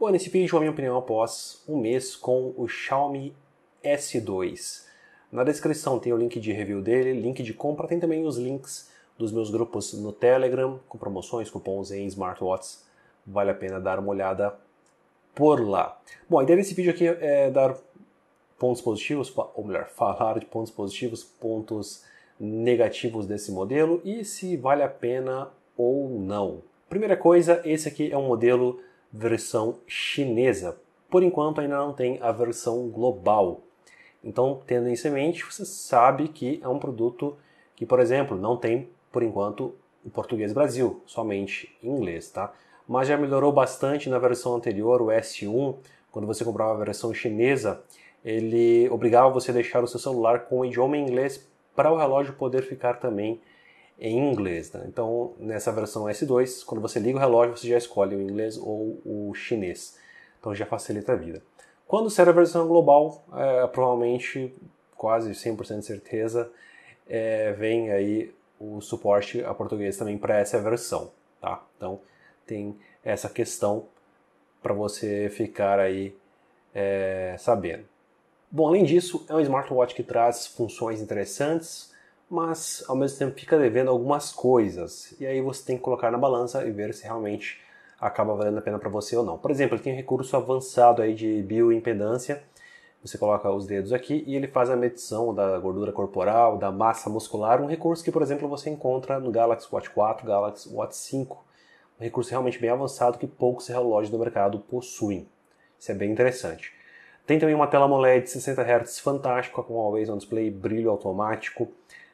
Bom, nesse vídeo a minha opinião após um mês com o Xiaomi S2. Na descrição tem o link de review dele, link de compra, tem também os links dos meus grupos no Telegram, com promoções, cupons em smartwatches. Vale a pena dar uma olhada por lá. Bom, a ideia desse vídeo aqui é dar pontos positivos, ou melhor, falar de pontos positivos, pontos negativos desse modelo e se vale a pena ou não. Primeira coisa, esse aqui é um modelo versão chinesa. Por enquanto ainda não tem a versão global. Então, tendo isso em mente, você sabe que é um produto que, por exemplo, não tem por enquanto o português Brasil, somente em inglês, tá? Mas já melhorou bastante na versão anterior, o S1, quando você comprava a versão chinesa, ele obrigava você a deixar o seu celular com o idioma inglês para o relógio poder ficar também em inglês. Né? Então, nessa versão S2, quando você liga o relógio, você já escolhe o inglês ou o chinês. Então, já facilita a vida. Quando será a versão global, é, provavelmente, quase 100% de certeza, é, vem aí o suporte a português também para essa versão. Tá? Então, tem essa questão para você ficar aí é, sabendo. Bom, além disso, é um smartwatch que traz funções interessantes, mas ao mesmo tempo fica devendo algumas coisas. E aí você tem que colocar na balança e ver se realmente acaba valendo a pena para você ou não. Por exemplo, ele tem um recurso avançado aí de bioimpedância. Você coloca os dedos aqui e ele faz a medição da gordura corporal, da massa muscular, um recurso que, por exemplo, você encontra no Galaxy Watch 4, Galaxy Watch 5. Um recurso realmente bem avançado que poucos relógios do mercado possuem. Isso é bem interessante. Tem também uma tela AMOLED de 60 Hz fantástica com always on display, brilho automático.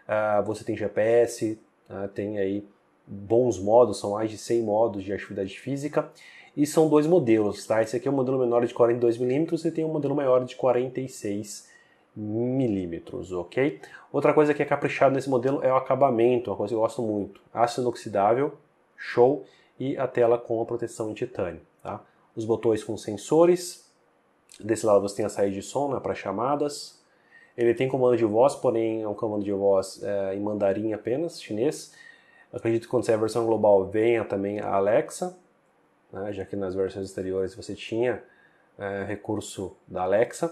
Ah, você tem GPS, ah, tem aí bons modos, são mais de 100 modos de atividade física. E são dois modelos, tá? Esse aqui é um modelo menor de 42mm e tem um modelo maior de 46mm, ok? Outra coisa que é caprichado nesse modelo é o acabamento, é uma coisa que eu gosto muito. Aço inoxidável, show, e a tela com a proteção em titânio, tá? Os botões com sensores, desse lado você tem a saída de som né, para chamadas, ele tem comando de voz, porém é um comando de voz é, em mandarim apenas, chinês. acredito que quando sair a versão global venha também a Alexa, né, já que nas versões exteriores você tinha é, recurso da Alexa.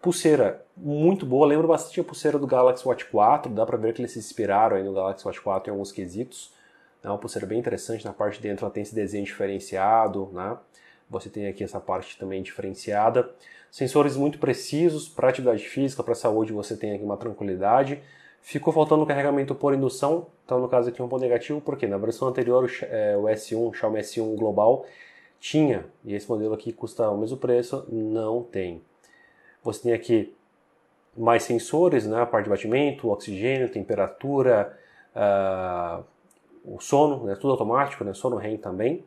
Pulseira muito boa, lembro bastante a pulseira do Galaxy Watch 4, dá para ver que eles se inspiraram aí no Galaxy Watch 4 em alguns quesitos. É uma pulseira bem interessante, na parte de dentro ela tem esse desenho diferenciado, né? Você tem aqui essa parte também diferenciada. Sensores muito precisos para atividade física, para saúde, você tem aqui uma tranquilidade. Ficou faltando carregamento por indução, então no caso aqui um ponto negativo, porque na versão anterior o é, S1, o Xiaomi S1 Global tinha, e esse modelo aqui custa o mesmo preço, não tem. Você tem aqui mais sensores, né, a parte de batimento, oxigênio, temperatura, uh, o sono, né, tudo automático, né, sono REM também.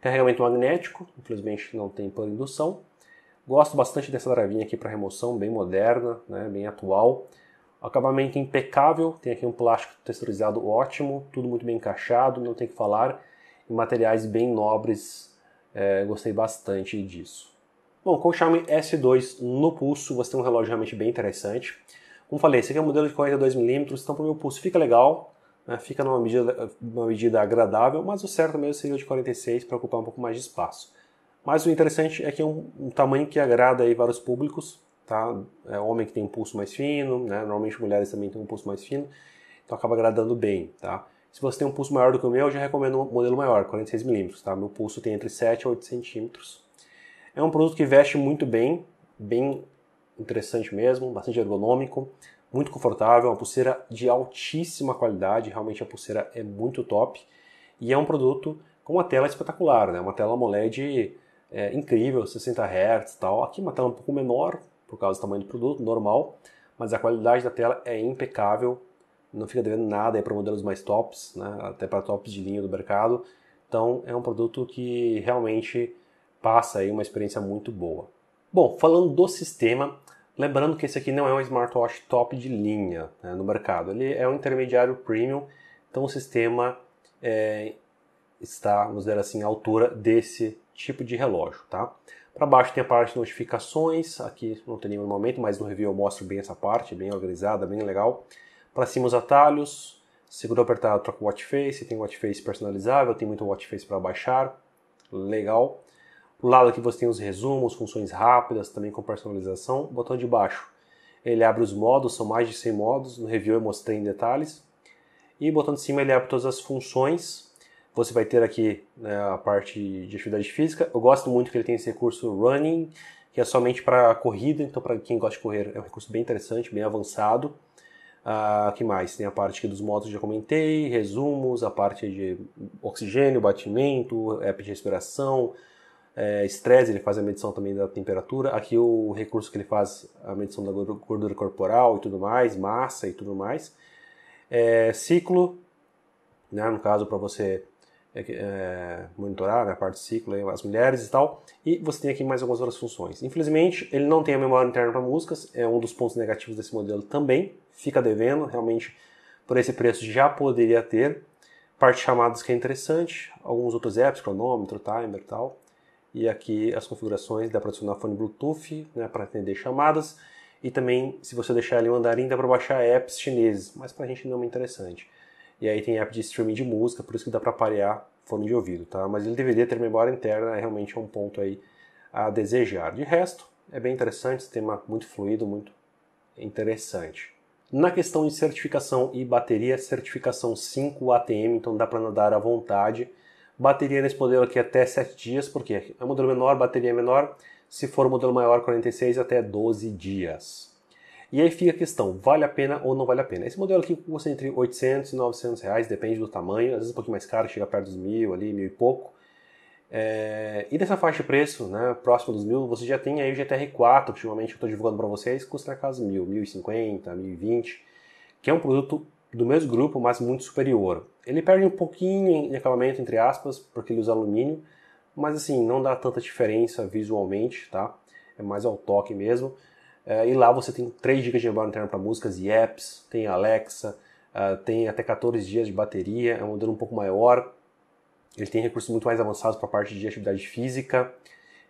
Carregamento magnético, infelizmente não tem por indução. Gosto bastante dessa travinha aqui para remoção, bem moderna, né, bem atual. Acabamento impecável, tem aqui um plástico texturizado ótimo, tudo muito bem encaixado, não tem que falar. E materiais bem nobres, é, gostei bastante disso. Bom, com o Xiaomi S2 no pulso, você tem um relógio realmente bem interessante. Como falei, esse aqui é um modelo de 42mm, então para o meu pulso fica legal né, fica numa medida, uma medida agradável, mas o certo mesmo seria o de 46 para ocupar um pouco mais de espaço. Mas o interessante é que é um, um tamanho que agrada aí vários públicos, tá? É homem que tem um pulso mais fino, né? Normalmente mulheres também têm um pulso mais fino, então acaba agradando bem, tá? Se você tem um pulso maior do que o meu, eu já recomendo um modelo maior, 46 milímetros, tá? Meu pulso tem entre 7 a 8 centímetros. É um produto que veste muito bem, bem interessante mesmo, bastante ergonômico, muito confortável, é uma pulseira de altíssima qualidade, realmente a pulseira é muito top e é um produto com uma tela espetacular, né? Uma tela AMOLED é, incrível, 60 Hz tal. Aqui uma tela um pouco menor por causa do tamanho do produto, normal, mas a qualidade da tela é impecável, não fica devendo nada para modelos mais tops, né? Até para tops de linha do mercado. Então é um produto que realmente passa aí uma experiência muito boa. Bom, falando do sistema, Lembrando que esse aqui não é um smartwatch top de linha né, no mercado, ele é um intermediário premium, então o sistema é, está, vamos dizer assim, à altura desse tipo de relógio, tá? Para baixo tem a parte de notificações, aqui não tem nenhum momento, mas no review eu mostro bem essa parte, bem organizada, bem legal. Para cima os atalhos, Segundo apertado troca o watch face, tem watch face personalizável, tem muito watch face para baixar, legal. Pro lado aqui você tem os resumos, funções rápidas, também com personalização. Botão de baixo, ele abre os modos, são mais de 100 modos, no review eu mostrei em detalhes. E botão de cima ele abre todas as funções. Você vai ter aqui né, a parte de atividade física. Eu gosto muito que ele tem esse recurso running, que é somente para corrida, então para quem gosta de correr é um recurso bem interessante, bem avançado. Uh, que mais? Tem a parte aqui dos modos que já comentei, resumos, a parte de oxigênio, batimento, app de respiração, é, estresse, ele faz a medição também da temperatura. Aqui o recurso que ele faz a medição da gordura corporal e tudo mais, massa e tudo mais. É, ciclo, né, no caso para você é, é, monitorar né, a parte do ciclo, as mulheres e tal. E você tem aqui mais algumas outras funções. Infelizmente, ele não tem a memória interna para músicas, é um dos pontos negativos desse modelo também. Fica devendo, realmente, por esse preço já poderia ter. Parte de chamadas que é interessante, alguns outros apps, cronômetro, timer e tal e aqui as configurações, dá para adicionar fone Bluetooth né, para atender chamadas e também, se você deixar ele em mandarim, dá para baixar apps chineses, mas para a gente não é interessante. E aí tem app de streaming de música, por isso que dá para parear fone de ouvido, tá? Mas ele deveria ter memória interna, é realmente é um ponto aí a desejar. De resto, é bem interessante, sistema muito fluido, muito interessante. Na questão de certificação e bateria, certificação 5 ATM, então dá para nadar à vontade. Bateria nesse modelo aqui até 7 dias, porque é um modelo menor, bateria é menor. Se for um modelo maior, 46 até 12 dias. E aí fica a questão, vale a pena ou não vale a pena? Esse modelo aqui custa entre 800 e 900 reais, depende do tamanho, às vezes um pouquinho mais caro, chega perto dos mil ali, mil e pouco. É... e dessa faixa de preço, né, próximo dos mil, você já tem aí o GTR 4, ultimamente eu estou divulgando para vocês, custa na casa mil, 1050, 1020, que é um produto do mesmo grupo, mas muito superior. Ele perde um pouquinho em acabamento, entre aspas, porque ele usa alumínio, mas assim, não dá tanta diferença visualmente, tá? É mais ao toque mesmo. É, e lá você tem 3 GB de memória interna para músicas e apps, tem Alexa, é, tem até 14 dias de bateria, é um modelo um pouco maior. Ele tem recursos muito mais avançados para a parte de atividade física.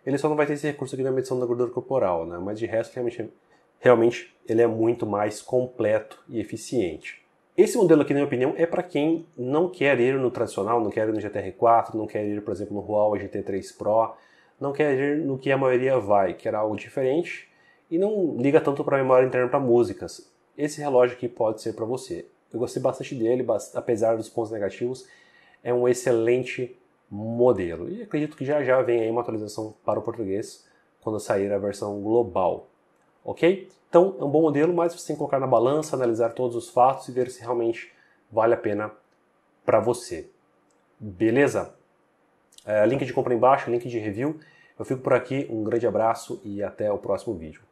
Ele só não vai ter esse recurso aqui na medição da gordura corporal, né? Mas de resto, realmente, realmente ele é muito mais completo e eficiente. Esse modelo aqui, na minha opinião, é para quem não quer ir no tradicional, não quer ir no GTR4, não quer ir, por exemplo, no Huawei GT3 Pro, não quer ir no que a maioria vai, que era algo diferente e não liga tanto para memória interna para músicas. Esse relógio aqui pode ser para você. Eu gostei bastante dele, apesar dos pontos negativos, é um excelente modelo. E acredito que já já vem aí uma atualização para o português quando sair a versão global ok? Então é um bom modelo, mas você tem que colocar na balança, analisar todos os fatos e ver se realmente vale a pena para você. Beleza? É, link de compra embaixo, link de review. Eu fico por aqui, um grande abraço e até o próximo vídeo.